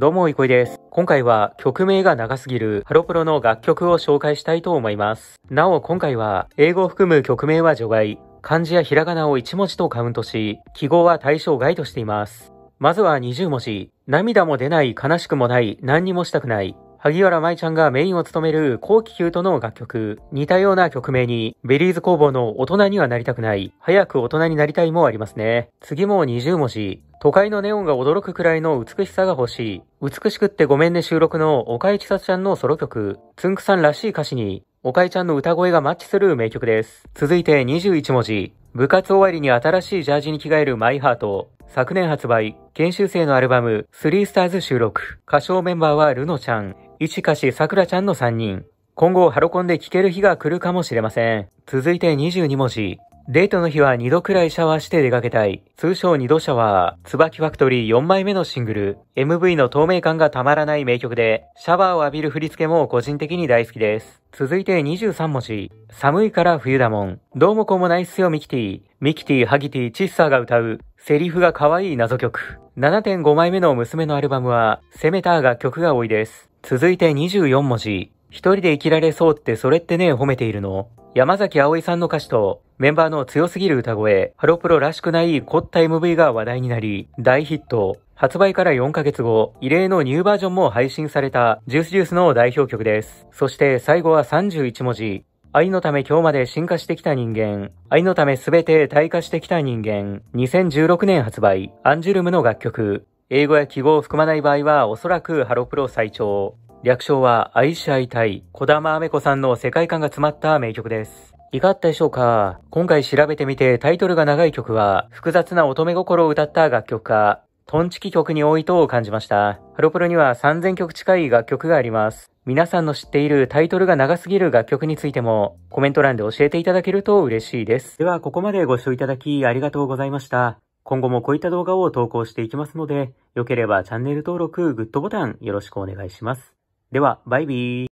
どうも、いこいです。今回は曲名が長すぎるハロプロの楽曲を紹介したいと思います。なお、今回は英語を含む曲名は除外、漢字やひらがなを1文字とカウントし、記号は対象外としています。まずは20文字、涙も出ない、悲しくもない、何にもしたくない、萩原舞ちゃんがメインを務める後期キュートの楽曲、似たような曲名に、ベリーズ工房の大人にはなりたくない、早く大人になりたいもありますね。次も20文字、都会のネオンが驚くくらいの美しさが欲しい。美しくってごめんね収録の岡井千里ちゃんのソロ曲、つんくさんらしい歌詞に、岡井ちゃんの歌声がマッチする名曲です。続いて21文字、部活終わりに新しいジャージに着替えるマイハート。昨年発売、研修生のアルバム、スリースターズ収録。歌唱メンバーはルノちゃん。石かしさくらちゃんの3人。今後、ハロコンで聞ける日が来るかもしれません。続いて22文字。デートの日は2度くらいシャワーして出かけたい。通称2度シャワー。椿ファクトリー4枚目のシングル。MV の透明感がたまらない名曲で、シャワーを浴びる振り付けも個人的に大好きです。続いて23文字。寒いから冬だもん。どうもこうもないっすよミキティ。ミキティ、ハギティ、チッサーが歌う、セリフが可愛い謎曲。7.5枚目の娘のアルバムは、セメターが曲が多いです。続いて24文字。一人で生きられそうってそれってね褒めているの山崎葵さんの歌詞とメンバーの強すぎる歌声、ハロプロらしくない凝った MV が話題になり、大ヒット。発売から4ヶ月後、異例のニューバージョンも配信されたジュースジュースの代表曲です。そして最後は31文字。愛のため今日まで進化してきた人間。愛のため全て退化してきた人間。2016年発売、アンジュルムの楽曲。英語や記号を含まない場合は、おそらくハロプロ最長。略称は愛し合いたい、小玉アメコさんの世界観が詰まった名曲です。いかがったでしょうか今回調べてみてタイトルが長い曲は、複雑な乙女心を歌った楽曲か、トンチキ曲に多いと感じました。ハロプロには3000曲近い楽曲があります。皆さんの知っているタイトルが長すぎる楽曲についてもコメント欄で教えていただけると嬉しいです。ではここまでご視聴いただきありがとうございました。今後もこういった動画を投稿していきますので、良ければチャンネル登録、グッドボタンよろしくお願いします。では、バイビー。